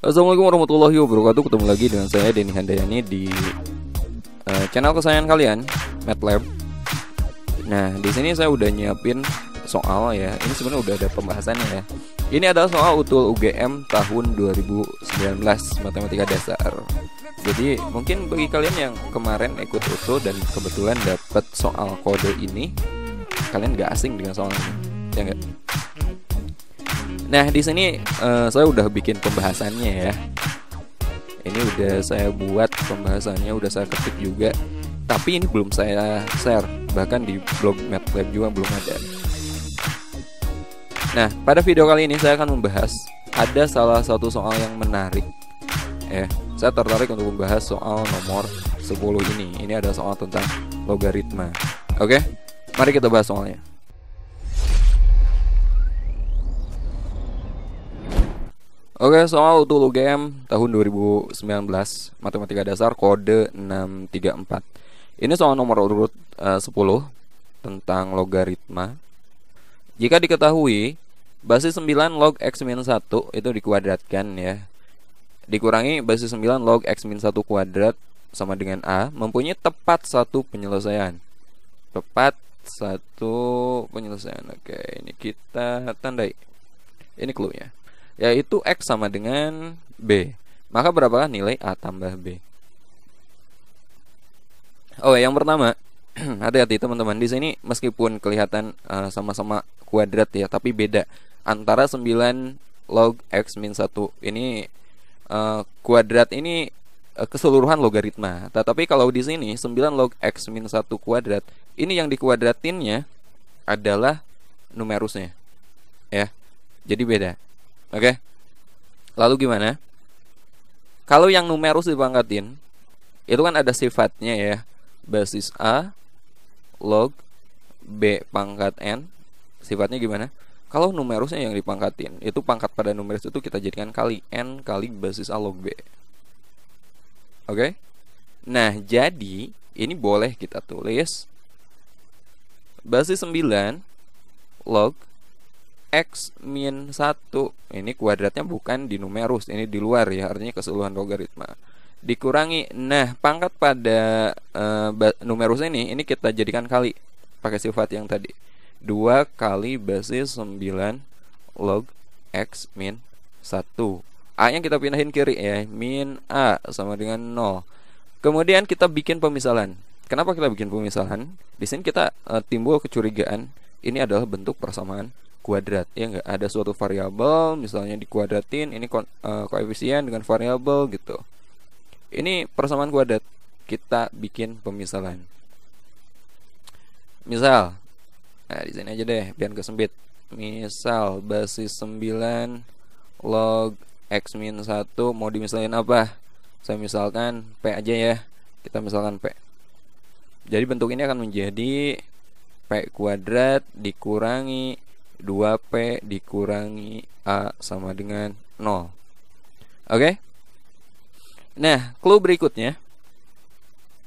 Assalamualaikum warahmatullahi wabarakatuh Ketemu lagi dengan saya Denny Handayani di uh, channel kesayangan kalian MATLAB Nah di sini saya udah nyiapin soal ya Ini sebenarnya udah ada pembahasannya ya Ini adalah soal utul UGM tahun 2019 Matematika Dasar Jadi mungkin bagi kalian yang kemarin ikut utul dan kebetulan dapat soal kode ini Kalian gak asing dengan soal ini Ya gak? Nah di sini uh, saya udah bikin pembahasannya ya. Ini udah saya buat pembahasannya, udah saya ketik juga. Tapi ini belum saya share, bahkan di blog MATLAB juga belum ada. Nah pada video kali ini saya akan membahas ada salah satu soal yang menarik. Ya, saya tertarik untuk membahas soal nomor 10 ini. Ini ada soal tentang logaritma. Oke, mari kita bahas soalnya. Oke, okay, soal Tulu Game tahun 2019 Matematika Dasar kode 634 Ini soal nomor urut eh, uh, 10 Tentang logaritma Jika diketahui Basis 9 log x-1 minus itu dikuadratkan ya Dikurangi basis 9 log x-1 minus kuadrat sama dengan A Mempunyai tepat satu penyelesaian Tepat satu penyelesaian Oke, ini kita tandai Ini clue-nya yaitu X sama dengan B. Maka berapakah nilai A tambah B? Oh, yang pertama, hati-hati teman-teman di sini meskipun kelihatan eh, sama-sama uh, kuadrat ya, tapi beda antara 9 log x min 1 ini uh, kuadrat ini eh, keseluruhan logaritma. Tetapi kalau di sini 9 log x min 1 kuadrat ini yang dikuadratinnya adalah numerusnya. Ya. Jadi beda. Oke. Okay? Lalu gimana? Kalau yang numerus dipangkatin, itu kan ada sifatnya ya. Basis A log B pangkat N. Sifatnya gimana? Kalau numerusnya yang dipangkatin, itu pangkat pada numerus itu kita jadikan kali N kali basis A log B. Oke? Okay? Nah, jadi ini boleh kita tulis basis 9 log x min 1 ini kuadratnya bukan di numerus ini di luar ya artinya keseluruhan logaritma dikurangi nah pangkat pada e, numerus ini ini kita jadikan kali pakai sifat yang tadi 2 kali basis 9 log x min 1 a yang kita pindahin kiri ya min a sama dengan 0 kemudian kita bikin pemisalan kenapa kita bikin pemisalan di sini kita e, timbul kecurigaan ini adalah bentuk persamaan kuadrat ya enggak ada suatu variabel misalnya dikuadratin ini ko uh, eh, koefisien dengan variabel gitu ini persamaan kuadrat kita bikin pemisalan. misal nah di sini aja deh biar gak sempit misal basis 9 log x min 1 mau dimisalkan apa saya misalkan P aja ya kita misalkan P jadi bentuk ini akan menjadi P kuadrat dikurangi 2P dikurangi A sama dengan 0 Oke okay? Nah, clue berikutnya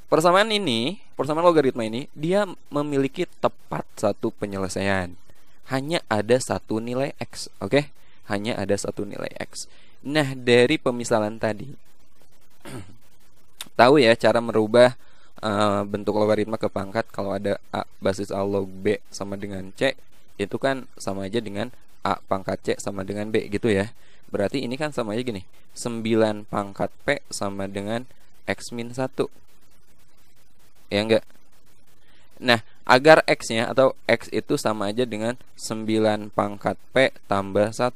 Persamaan ini, persamaan logaritma ini Dia memiliki tepat satu penyelesaian Hanya ada satu nilai X Oke, okay? hanya ada satu nilai X Nah, dari pemisalan tadi Tahu ya cara merubah eh, bentuk logaritma ke pangkat Kalau ada A basis A log B sama dengan C itu kan sama aja dengan A pangkat C sama dengan B gitu ya Berarti ini kan sama aja gini 9 pangkat P sama dengan X min 1 Ya enggak? Nah agar X nya atau X itu sama aja dengan 9 pangkat P tambah 1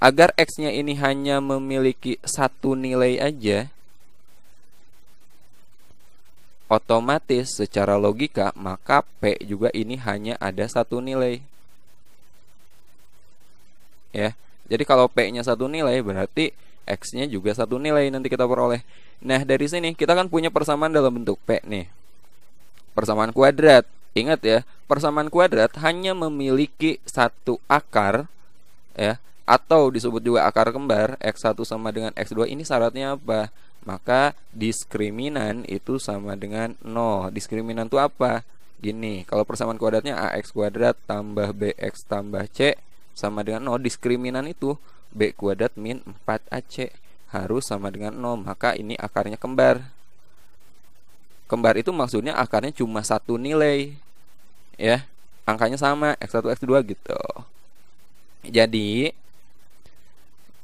Agar X nya ini hanya memiliki satu nilai aja Otomatis secara logika maka P juga ini hanya ada satu nilai. Ya. Jadi kalau P-nya satu nilai berarti X-nya juga satu nilai nanti kita peroleh. Nah, dari sini kita kan punya persamaan dalam bentuk P nih. Persamaan kuadrat. Ingat ya, persamaan kuadrat hanya memiliki satu akar ya atau disebut juga akar kembar X1 sama dengan X2 ini syaratnya apa? maka diskriminan itu sama dengan 0. Diskriminan itu apa? Gini, kalau persamaan kuadratnya AX kuadrat tambah BX tambah C sama dengan 0. Diskriminan itu B kuadrat min 4AC harus sama dengan 0. Maka ini akarnya kembar. Kembar itu maksudnya akarnya cuma satu nilai. Ya, angkanya sama X1, X2 gitu. Jadi,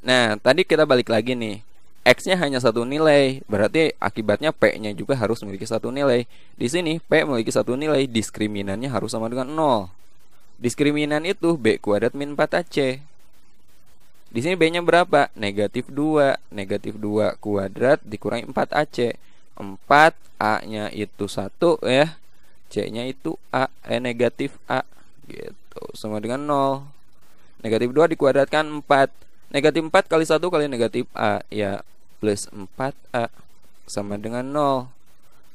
nah tadi kita balik lagi nih X-nya hanya satu nilai, berarti akibatnya P-nya juga harus memiliki satu nilai. Di sini P memiliki satu nilai, diskriminannya harus sama dengan 0. Diskriminan itu B kuadrat min 4AC. Di sini B-nya berapa? Negatif 2. Negatif 2 kuadrat dikurangi 4AC. 4 A-nya itu 1 ya. C-nya itu A, eh negatif A gitu. Sama dengan 0. Negatif 2 dikuadratkan 4. Negatif 4 kali 1 kali negatif A Ya plus 4A sama dengan 0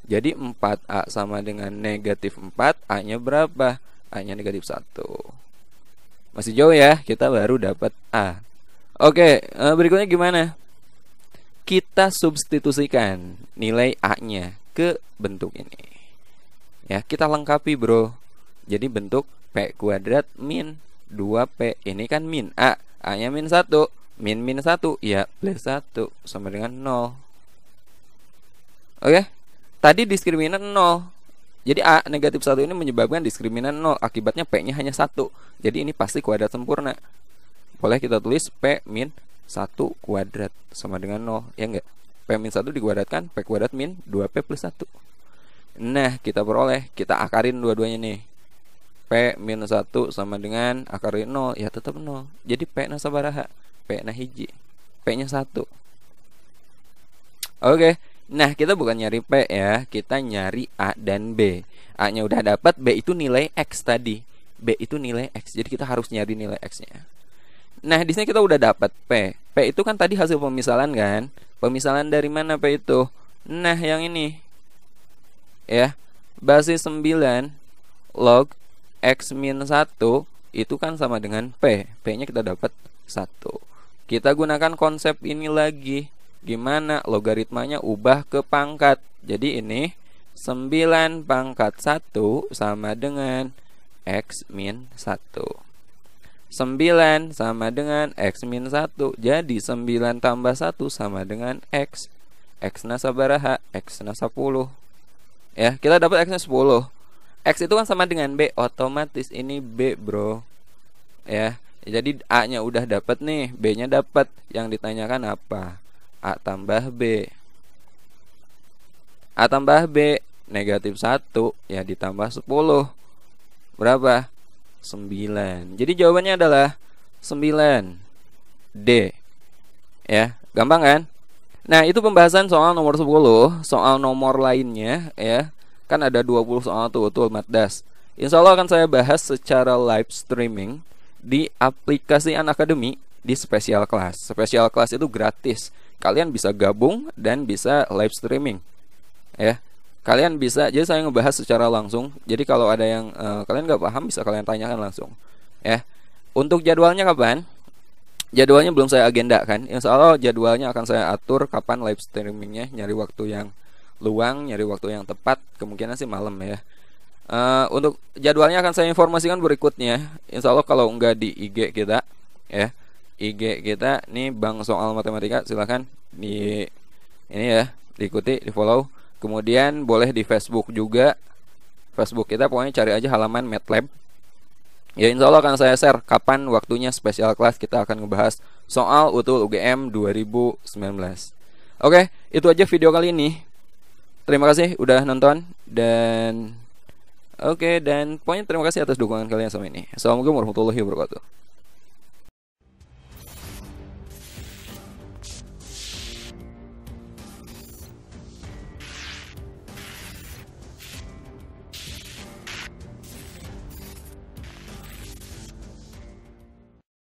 Jadi 4A sama dengan negatif 4 A-nya berapa? A-nya negatif 1 Masih jauh ya, kita baru dapat A Oke, eh, berikutnya gimana? Kita substitusikan nilai A-nya ke bentuk ini Ya, kita lengkapi bro Jadi bentuk P kuadrat min 2P Ini kan min A A-nya min 1 min min 1 ya plus 1 sama dengan 0 oke tadi diskriminan 0 jadi A negatif 1 ini menyebabkan diskriminan 0 akibatnya P nya hanya 1 jadi ini pasti kuadrat sempurna boleh kita tulis P min 1 kuadrat sama dengan 0 ya enggak P min 1 dikuadratkan P kuadrat min 2P plus 1 nah kita peroleh kita akarin dua-duanya nih P min 1 sama dengan akar 0 ya tetap 0 jadi P nasabaraha P nah hiji P nya satu oke nah kita bukan nyari P ya kita nyari A dan B A nya udah dapat B itu nilai X tadi B itu nilai X jadi kita harus nyari nilai X nya nah di sini kita udah dapat P P itu kan tadi hasil pemisalan kan pemisalan dari mana P itu nah yang ini ya basis 9 log x min 1 itu kan sama dengan P. P-nya kita dapat 1. Kita gunakan konsep ini lagi. Gimana logaritmanya ubah ke pangkat. Jadi ini 9 pangkat 1 sama dengan X min 1 9 sama dengan X min 1 Jadi 9 tambah 1 sama dengan X X nasa baraha, X nasa 10 Ya kita dapat X nya 10 X itu kan sama dengan B Otomatis ini B bro Ya jadi A-nya udah dapat nih, B-nya dapat. Yang ditanyakan apa? A tambah B. A tambah B negatif 1 ya ditambah 10 berapa? 9 Jadi jawabannya adalah 9 D Ya gampang kan? Nah itu pembahasan soal nomor 10 Soal nomor lainnya ya Kan ada 20 soal tuh Tuh Matdas Insya Allah akan saya bahas secara live streaming di aplikasi An Academy di special class. Special class itu gratis. Kalian bisa gabung dan bisa live streaming. Ya. Kalian bisa jadi saya ngebahas secara langsung. Jadi kalau ada yang uh, kalian nggak paham bisa kalian tanyakan langsung. Ya. Untuk jadwalnya kapan? Jadwalnya belum saya agenda kan. Insya Allah jadwalnya akan saya atur kapan live streamingnya. Nyari waktu yang luang, nyari waktu yang tepat. Kemungkinan sih malam ya. Uh, untuk jadwalnya akan saya informasikan berikutnya. Insya Allah kalau nggak di IG kita, ya IG kita nih Bang Soal Matematika silahkan di ini ya diikuti di follow. Kemudian boleh di Facebook juga. Facebook kita pokoknya cari aja halaman MATLAB. Ya insya Allah akan saya share kapan waktunya spesial kelas kita akan ngebahas soal utul UGM 2019. Oke, itu aja video kali ini. Terima kasih udah nonton dan Oke, okay, dan pokoknya terima kasih atas dukungan kalian selama ini. Assalamualaikum warahmatullahi wabarakatuh.